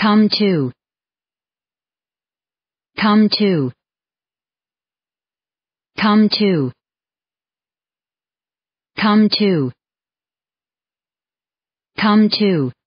Come to. Come to. Come to. Come to. Come to.